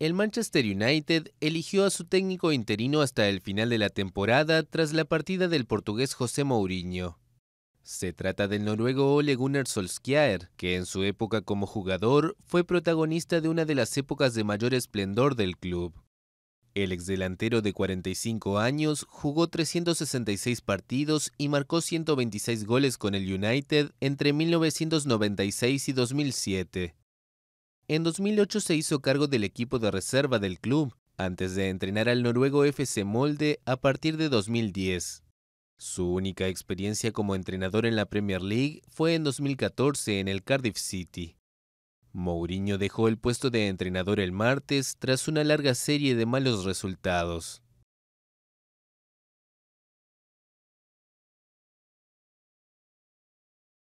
El Manchester United eligió a su técnico interino hasta el final de la temporada tras la partida del portugués José Mourinho. Se trata del noruego Ole Gunnar Solskjaer, que en su época como jugador fue protagonista de una de las épocas de mayor esplendor del club. El exdelantero de 45 años jugó 366 partidos y marcó 126 goles con el United entre 1996 y 2007. En 2008 se hizo cargo del equipo de reserva del club, antes de entrenar al noruego FC Molde a partir de 2010. Su única experiencia como entrenador en la Premier League fue en 2014 en el Cardiff City. Mourinho dejó el puesto de entrenador el martes tras una larga serie de malos resultados.